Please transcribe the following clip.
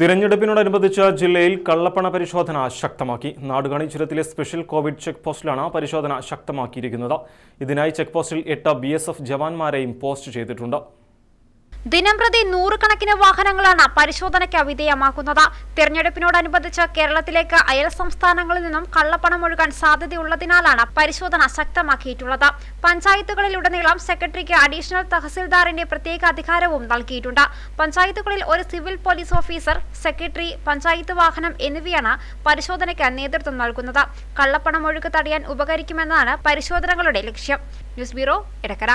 തിരഞ്ഞെടുപ്പിനോടനുബന്ധിച്ച് ജില്ലയിൽ കള്ളപ്പണ പരിശോധന ശക്തമാക്കി നാടുകാണി ചുരത്തിലെ സ്പെഷ്യൽ കോവിഡ് ചെക്ക് പോസ്റ്റിലാണ് പരിശോധന ശക്തമാക്കിയിരിക്കുന്നത് ഇതിനായി ചെക്ക് പോസ്റ്റിൽ എട്ട് ബി ജവാന്മാരെയും പോസ്റ്റ് ചെയ്തിട്ടുണ്ട് ദിനംപ്രതി നൂറുകണക്കിന് വാഹനങ്ങളാണ് പരിശോധനയ്ക്ക് വിധേയമാക്കുന്നത് തിരഞ്ഞെടുപ്പിനോടനുബന്ധിച്ച് കേരളത്തിലേക്ക് അയൽ സംസ്ഥാനങ്ങളിൽ നിന്നും കള്ളപ്പണം ഒഴുകാൻ സാധ്യതയുള്ളതിനാലാണ് പരിശോധന ശക്തമാക്കിയിട്ടുള്ളത് പഞ്ചായത്തുകളിലുടനീളം സെക്രട്ടറിക്ക് അഡീഷണൽ തഹസിൽദാറിന്റെ പ്രത്യേക അധികാരവും നൽകിയിട്ടുണ്ട് പഞ്ചായത്തുകളിൽ ഒരു civil police officer secretary panchayat വാഹനം എന്നിവയാണ് പരിശോധനയ്ക്ക് നേതൃത്വം നൽകുന്നത് കള്ളപ്പണം ഒഴുക്ക് തടയാൻ ഉപകരിക്കുമെന്നാണ് പരിശോധനകളുടെ ലക്ഷ്യം ന്യൂസ് ബ്യൂറോ ഇടക്കര